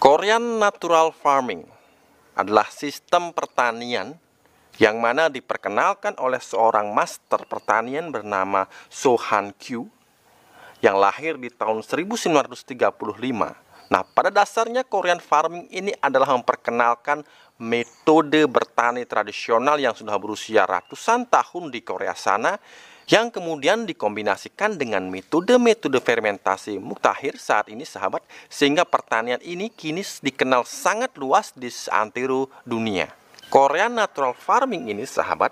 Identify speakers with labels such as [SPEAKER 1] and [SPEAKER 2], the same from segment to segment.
[SPEAKER 1] Korean Natural Farming adalah sistem pertanian yang mana diperkenalkan oleh seorang master pertanian bernama Sohan Kyu yang lahir di tahun 1935. Nah, pada dasarnya Korean farming ini adalah memperkenalkan metode bertani tradisional yang sudah berusia ratusan tahun di Korea sana yang kemudian dikombinasikan dengan metode-metode fermentasi muktahir saat ini sahabat sehingga pertanian ini kini dikenal sangat luas di seantero dunia. Korean Natural Farming ini sahabat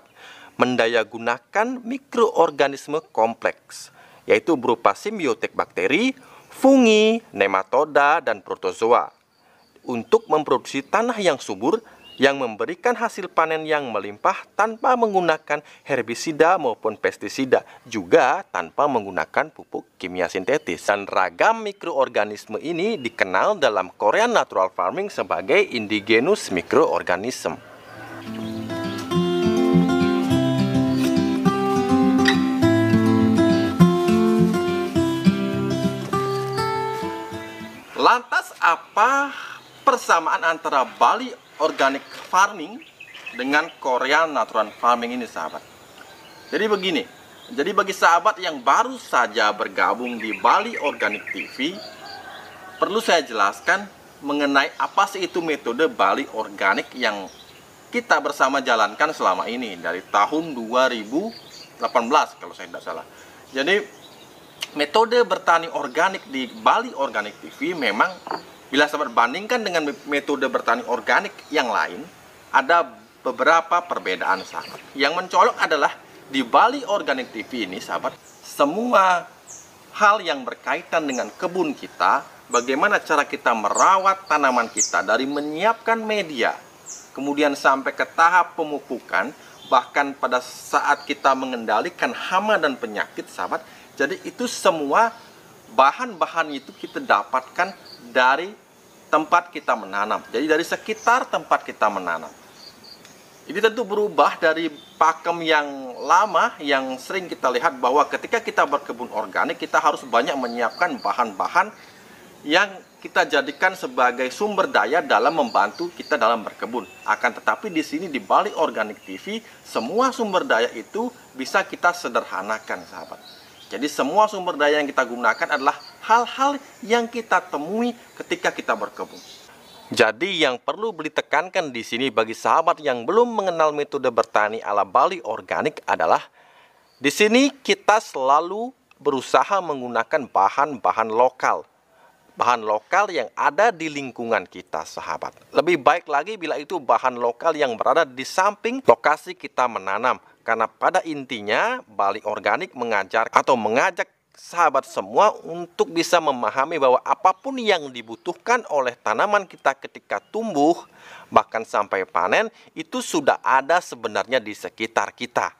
[SPEAKER 1] mendaya gunakan mikroorganisme kompleks yaitu berupa simbiotik bakteri, fungi, nematoda, dan protozoa untuk memproduksi tanah yang subur yang memberikan hasil panen yang melimpah tanpa menggunakan herbisida maupun pestisida, juga tanpa menggunakan pupuk kimia sintetis. Dan ragam mikroorganisme ini dikenal dalam Korean Natural Farming sebagai indigenous mikroorganisme. Lantas apa persamaan antara Bali organic farming dengan Korean natural farming ini sahabat. Jadi begini, jadi bagi sahabat yang baru saja bergabung di Bali Organic TV, perlu saya jelaskan mengenai apa sih itu metode Bali Organic yang kita bersama jalankan selama ini dari tahun 2018 kalau saya tidak salah. Jadi metode bertani organik di Bali Organic TV memang Bila sahabat bandingkan dengan metode bertani organik yang lain, ada beberapa perbedaan sahabat. Yang mencolok adalah di Bali Organic TV ini sahabat, semua hal yang berkaitan dengan kebun kita, bagaimana cara kita merawat tanaman kita dari menyiapkan media, kemudian sampai ke tahap pemupukan, bahkan pada saat kita mengendalikan hama dan penyakit sahabat. Jadi itu semua bahan-bahan itu kita dapatkan dari tempat kita menanam. Jadi dari sekitar tempat kita menanam. Ini tentu berubah dari pakem yang lama yang sering kita lihat bahwa ketika kita berkebun organik kita harus banyak menyiapkan bahan-bahan yang kita jadikan sebagai sumber daya dalam membantu kita dalam berkebun. Akan tetapi di sini di balik Organic TV, semua sumber daya itu bisa kita sederhanakan, sahabat. Jadi semua sumber daya yang kita gunakan adalah hal-hal yang kita temui ketika kita berkebun. Jadi yang perlu ditekankan di sini bagi sahabat yang belum mengenal metode bertani ala Bali organik adalah di sini kita selalu berusaha menggunakan bahan-bahan lokal. Bahan lokal yang ada di lingkungan kita, sahabat. Lebih baik lagi bila itu bahan lokal yang berada di samping lokasi kita menanam karena pada intinya balik organik mengajar atau mengajak sahabat semua untuk bisa memahami bahwa apapun yang dibutuhkan oleh tanaman kita ketika tumbuh bahkan sampai panen itu sudah ada sebenarnya di sekitar kita.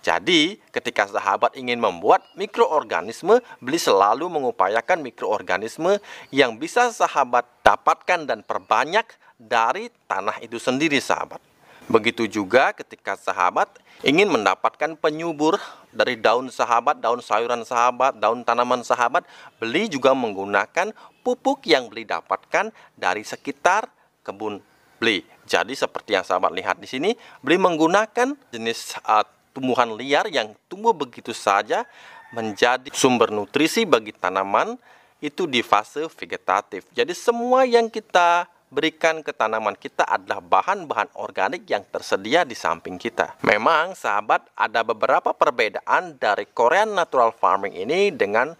[SPEAKER 1] Jadi, ketika sahabat ingin membuat mikroorganisme, beli selalu mengupayakan mikroorganisme yang bisa sahabat dapatkan dan perbanyak dari tanah itu sendiri, sahabat. Begitu juga ketika sahabat ingin mendapatkan penyubur dari daun sahabat, daun sayuran sahabat, daun tanaman sahabat, beli juga menggunakan pupuk yang beli dapatkan dari sekitar kebun beli. Jadi seperti yang sahabat lihat di sini, beli menggunakan jenis uh, tumbuhan liar yang tumbuh begitu saja menjadi sumber nutrisi bagi tanaman itu di fase vegetatif. Jadi semua yang kita berikan ke tanaman kita adalah bahan-bahan organik yang tersedia di samping kita. Memang sahabat ada beberapa perbedaan dari Korean Natural Farming ini dengan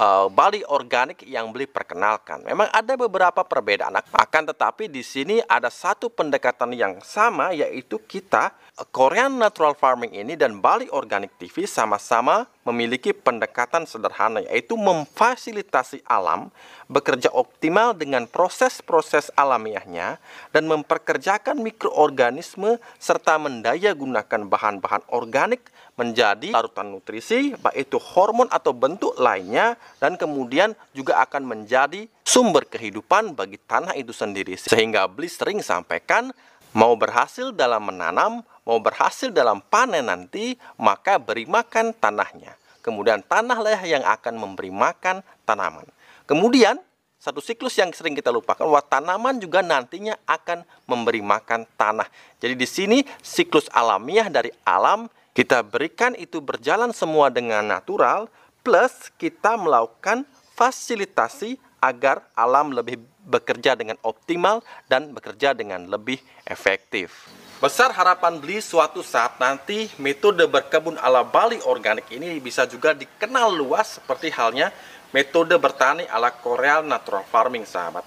[SPEAKER 1] uh, Bali Organik yang beli perkenalkan. Memang ada beberapa perbedaan, akan tetapi di sini ada satu pendekatan yang sama yaitu kita eh, Korean Natural Farming ini dan Bali Organik TV sama-sama memiliki pendekatan sederhana yaitu memfasilitasi alam bekerja optimal dengan proses-proses alamiahnya dan memperkerjakan mikroorganisme serta mendaya gunakan bahan-bahan organik menjadi larutan nutrisi baik itu hormon atau bentuk lainnya dan kemudian juga akan menjadi sumber kehidupan bagi tanah itu sendiri sehingga Bliss sering sampaikan Mau berhasil dalam menanam, mau berhasil dalam panen nanti, maka beri makan tanahnya. Kemudian tanahlah yang akan memberi makan tanaman. Kemudian satu siklus yang sering kita lupakan bahwa tanaman juga nantinya akan memberi makan tanah. Jadi di sini siklus alamiah dari alam kita berikan itu berjalan semua dengan natural plus kita melakukan fasilitasi agar alam lebih bekerja dengan optimal dan bekerja dengan lebih efektif. Besar harapan beli suatu saat nanti metode berkebun ala Bali organik ini bisa juga dikenal luas seperti halnya metode bertani ala Korea Natural Farming sahabat.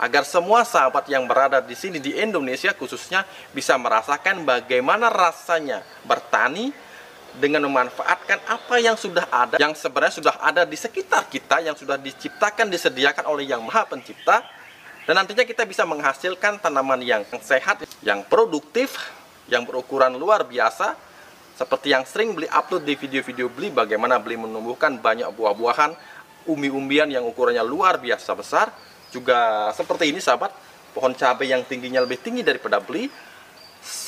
[SPEAKER 1] Agar semua sahabat yang berada di sini di Indonesia khususnya bisa merasakan bagaimana rasanya bertani dengan memanfaatkan apa yang sudah ada, yang sebenarnya sudah ada di sekitar kita, yang sudah diciptakan, disediakan oleh Yang Maha Pencipta, dan nantinya kita bisa menghasilkan tanaman yang sehat, yang produktif, yang berukuran luar biasa, seperti yang sering beli upload di video-video beli bagaimana beli menumbuhkan banyak buah-buahan, umbi-umbian yang ukurannya luar biasa besar, juga seperti ini sahabat, pohon cabai yang tingginya lebih tinggi daripada beli,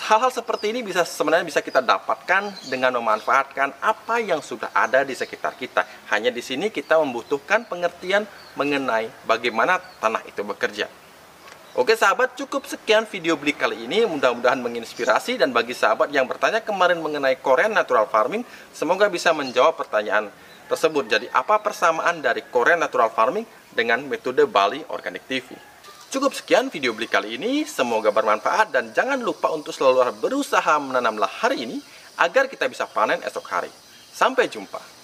[SPEAKER 1] hal-hal seperti ini bisa sebenarnya bisa kita dapatkan dengan memanfaatkan apa yang sudah ada di sekitar kita. Hanya di sini kita membutuhkan pengertian mengenai bagaimana tanah itu bekerja. Oke sahabat, cukup sekian video beli kali ini. Mudah-mudahan menginspirasi dan bagi sahabat yang bertanya kemarin mengenai Korean Natural Farming, semoga bisa menjawab pertanyaan tersebut. Jadi apa persamaan dari Korean Natural Farming dengan metode Bali Organic TV? Cukup sekian video beli kali ini, semoga bermanfaat dan jangan lupa untuk selalu berusaha menanamlah hari ini agar kita bisa panen esok hari. Sampai jumpa.